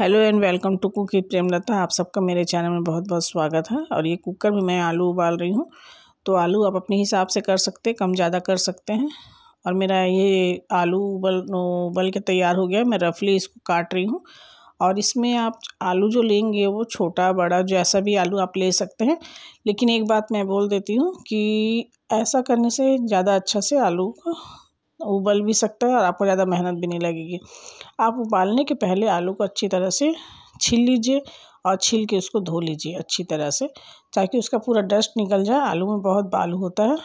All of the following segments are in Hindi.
hello and welcome to cook with Premlata आप सबका मेरे चैनल में बहुत बहुत स्वागत है और ये कुकर में मैं आलू उबाल रही हूँ तो आलू आप अपने हिसाब से कर सकते कम ज़्यादा कर सकते हैं और मेरा ये आलू उबल उबल के तैयार हो गया मैं रफली इसको काट रही हूँ और इसमें आप आलू जो लेंगे वो छोटा बड़ा जैसा भी आलू आप ले सकते हैं लेकिन एक बात मैं बोल देती हूँ कि ऐसा करने से ज़्यादा अच्छा से आलू का उबल भी सकता है और आपको ज़्यादा मेहनत भी नहीं लगेगी आप उबालने के पहले आलू को अच्छी तरह से छील लीजिए और छील के उसको धो लीजिए अच्छी तरह से ताकि उसका पूरा डस्ट निकल जाए आलू में बहुत बालू होता है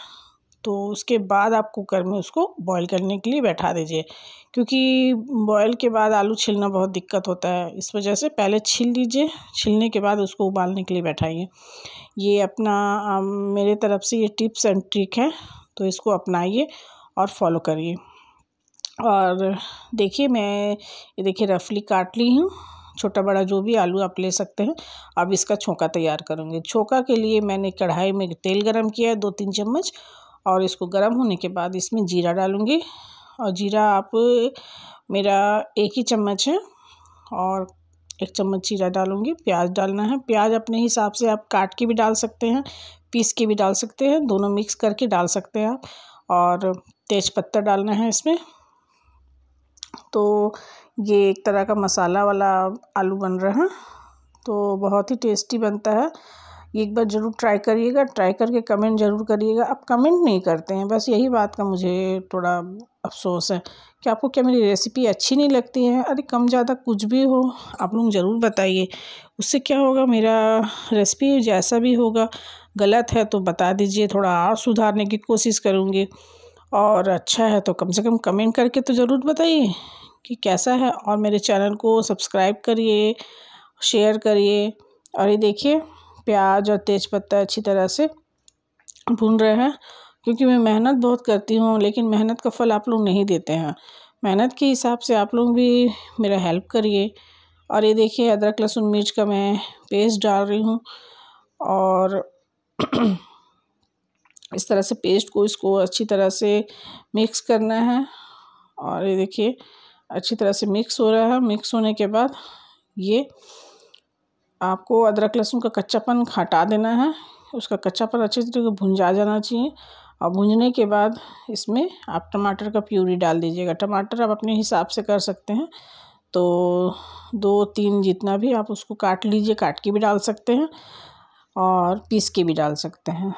तो उसके बाद आप कुकर में उसको बॉईल करने के लिए बैठा दीजिए क्योंकि बॉईल के बाद आलू छिलना बहुत दिक्कत होता है इस वजह से पहले छील लीजिए छिलने के बाद उसको उबालने के लिए बैठाइए ये अपना मेरे तरफ से ये टिप्स एंड ट्रिक है तो इसको अपनाइए और फॉलो करिए और देखिए मैं ये देखिए रफली काट ली हूँ छोटा बड़ा जो भी आलू आप ले सकते हैं अब इसका छोंका तैयार करूँगी छोंका के लिए मैंने कढ़ाई में तेल गरम किया है दो तीन चम्मच और इसको गरम होने के बाद इसमें जीरा डालूँगी और जीरा आप मेरा एक ही चम्मच है और एक चम्मच जीरा डालूँगी प्याज डालना है प्याज अपने हिसाब से आप काट के भी डाल सकते हैं पीस के भी डाल सकते हैं दोनों मिक्स करके डाल सकते हैं आप और तेज पत्ता डालना है इसमें तो ये एक तरह का मसाला वाला आलू बन रहा है तो बहुत ही टेस्टी बनता है एक बार ज़रूर ट्राई करिएगा ट्राई करके कमेंट ज़रूर करिएगा आप कमेंट नहीं करते हैं बस यही बात का मुझे थोड़ा अफसोस है कि आपको क्या मेरी रेसिपी अच्छी नहीं लगती है अरे कम ज़्यादा कुछ भी हो आप लोग ज़रूर बताइए उससे क्या होगा मेरा रेसिपी जैसा भी होगा गलत है तो बता दीजिए थोड़ा और सुधारने की कोशिश करूँगी और अच्छा है तो कम से कम कमेंट करके तो ज़रूर बताइए कि कैसा है और मेरे चैनल को सब्सक्राइब करिए शेयर करिए और ये देखिए प्याज और तेज़ पत्ता अच्छी तरह से भून रहे हैं क्योंकि मैं मेहनत बहुत करती हूँ लेकिन मेहनत का फल आप लोग नहीं देते हैं मेहनत के हिसाब से आप लोग भी मेरा हेल्प करिए और ये देखिए अदरक लहसुन मिर्च का मैं पेस्ट डाल रही हूँ और इस तरह से पेस्ट को इसको अच्छी तरह से मिक्स करना है और ये देखिए अच्छी तरह से मिक्स हो रहा है मिक्स होने के बाद ये आपको अदरक लहसुन का कच्चापन हटा देना है उसका कच्चापन अच्छे तरीके से भुंजा जाना चाहिए और भुंजने के बाद इसमें आप टमाटर का प्यूरी डाल दीजिएगा टमाटर आप अपने हिसाब से कर सकते हैं तो दो तीन जितना भी आप उसको काट लीजिए काट के भी डाल सकते हैं और पीस के भी डाल सकते हैं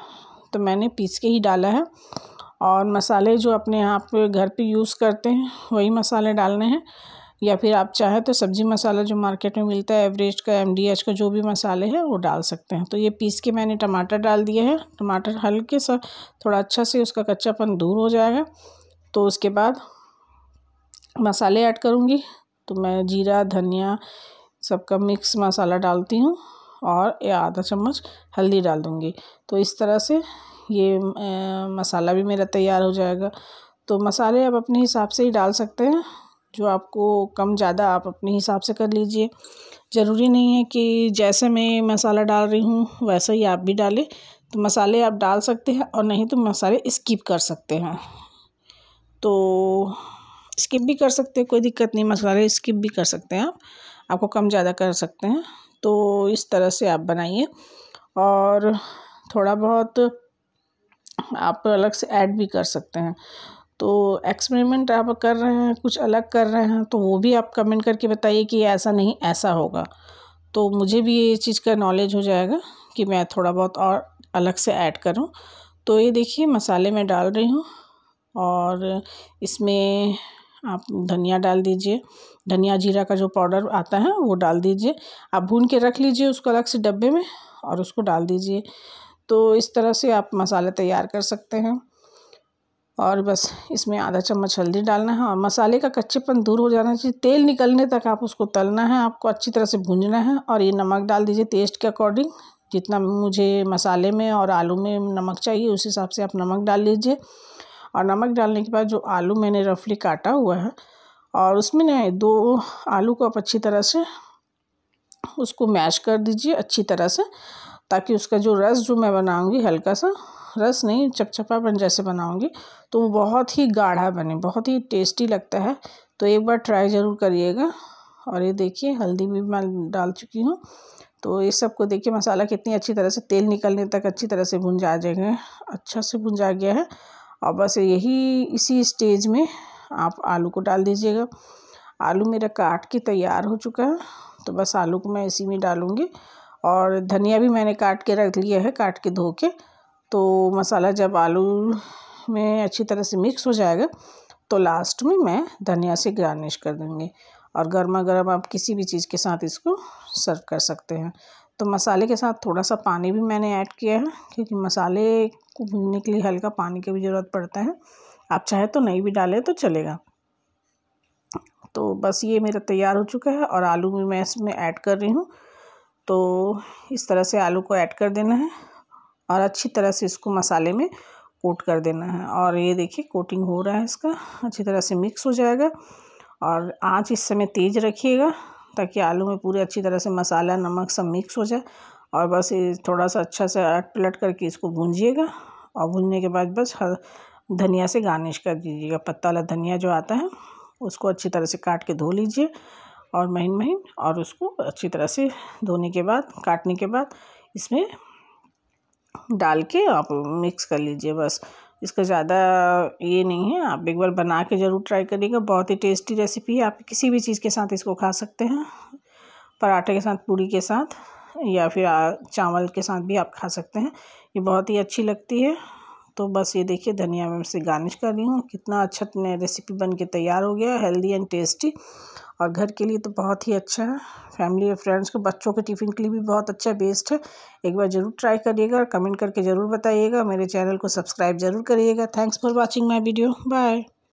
तो मैंने पीस के ही डाला है और मसाले जो अपने आप घर पे यूज़ करते हैं वही मसाले डालने हैं या फिर आप चाहें तो सब्ज़ी मसाला जो मार्केट में मिलता है एवरेज का एम का जो भी मसाले हैं वो डाल सकते हैं तो ये पीस के मैंने टमाटर डाल दिए हैं टमाटर हल्के सा थोड़ा अच्छा से उसका कच्चापन दूर हो जाएगा तो उसके बाद मसाले ऐड करूँगी तो मैं जीरा धनिया सबका मिक्स मसाला डालती हूँ और ये आधा चम्मच हल्दी डाल दूँगी तो इस तरह से ये मसाला भी मेरा तैयार हो जाएगा तो मसाले आप अपने हिसाब से ही डाल सकते हैं जो आपको कम ज़्यादा आप अपने हिसाब से कर लीजिए ज़रूरी नहीं है कि जैसे मैं मसाला डाल रही हूँ वैसा ही आप भी डालें तो मसाले आप डाल सकते हैं और नहीं तो मसाले स्किप कर सकते हैं तो स्किप भी कर सकते हैं कोई दिक्कत नहीं मसाले स्किप भी कर सकते हैं आप आपको कम ज़्यादा कर सकते हैं तो इस तरह से आप बनाइए और थोड़ा बहुत आप अलग से ऐड भी कर सकते हैं तो एक्सपेरिमेंट आप कर रहे हैं कुछ अलग कर रहे हैं तो वो भी आप कमेंट करके बताइए कि ऐसा नहीं ऐसा होगा तो मुझे भी ये चीज़ का नॉलेज हो जाएगा कि मैं थोड़ा बहुत और अलग से ऐड करूँ तो ये देखिए मसाले मैं डाल रही हूँ और इसमें आप धनिया डाल दीजिए धनिया जीरा का जो पाउडर आता है वो डाल दीजिए आप भून के रख लीजिए उसको अलग से डब्बे में और उसको डाल दीजिए तो इस तरह से आप मसाला तैयार कर सकते हैं और बस इसमें आधा चम्मच हल्दी डालना है और मसाले का कच्चेपन दूर हो जाना चाहिए तेल निकलने तक आप उसको तलना है आपको अच्छी तरह से भूंजना है और ये नमक डाल दीजिए टेस्ट के अकॉर्डिंग जितना मुझे मसाले में और आलू में नमक चाहिए उस हिसाब से आप नमक डाल लीजिए और नमक डालने के बाद जो आलू मैंने रफली काटा हुआ है और उसमें ना दो आलू को आप अच्छी तरह से उसको मैश कर दीजिए अच्छी तरह से ताकि उसका जो रस जो मैं बनाऊँगी हल्का सा रस नहीं चपचपापन जैसे बनाऊँगी तो वो बहुत ही गाढ़ा बने बहुत ही टेस्टी लगता है तो एक बार ट्राई ज़रूर करिएगा और ये देखिए हल्दी भी मैं डाल चुकी हूँ तो ये सब को देखिए मसाला कितनी अच्छी तरह से तेल निकलने तक अच्छी तरह से भुंजा जाएंगे अच्छा से भुंजा गया है और बस यही इसी स्टेज में आप आलू को डाल दीजिएगा आलू मेरा काट के तैयार हो चुका है तो बस आलू को मैं इसी में डालूँगी और धनिया भी मैंने काट के रख लिया है काट के धो के तो मसाला जब आलू में अच्छी तरह से मिक्स हो जाएगा तो लास्ट में मैं धनिया से गार्निश कर दूँगी और गर्मा गर्म आप किसी भी चीज़ के साथ इसको सर्व कर सकते हैं तो मसाले के साथ थोड़ा सा पानी भी मैंने ऐड किया है क्योंकि मसाले को भूनने के लिए हल्का पानी की भी ज़रूरत पड़ता है आप चाहे तो नहीं भी डालें तो चलेगा तो बस ये मेरा तैयार हो चुका है और आलू भी मैं इसमें ऐड कर रही हूँ तो इस तरह से आलू को ऐड कर देना है और अच्छी तरह से इसको मसाले में कोट कर देना है और ये देखिए कोटिंग हो रहा है इसका अच्छी तरह से मिक्स हो जाएगा और आँच इस समय तेज़ रखिएगा ताकि आलू में पूरे अच्छी तरह से मसाला नमक सब मिक्स हो जाए और बस थोड़ा सा अच्छा से अट पलट करके इसको भूंजिएगा और भूनने के बाद बस हर धनिया से गार्निश कर दीजिएगा पत्ता वाला धनिया जो आता है उसको अच्छी तरह से काट के धो लीजिए और महीन महीन और उसको अच्छी तरह से धोने के बाद काटने के बाद इसमें डाल के आप मिक्स कर लीजिए बस इसका ज़्यादा ये नहीं है आप एक बार बना के ज़रूर ट्राई करिएगा बहुत ही टेस्टी रेसिपी है आप किसी भी चीज़ के साथ इसको खा सकते हैं पराठे के साथ पूड़ी के साथ या फिर चावल के साथ भी आप खा सकते हैं ये बहुत ही अच्छी लगती है तो बस ये देखिए धनिया में से गार्निश कर रही हूँ कितना अच्छा रेसिपी बन के तैयार हो गया हेल्दी एंड टेस्टी और घर के लिए तो बहुत ही अच्छा है फैमिली और फ्रेंड्स को बच्चों के टिफ़िन के लिए भी बहुत अच्छा बेस्ट है एक बार ज़रूर ट्राई करिएगा कमेंट करके ज़रूर बताइएगा मेरे चैनल को सब्सक्राइब ज़रूर करिएगा thanks for watching my video bye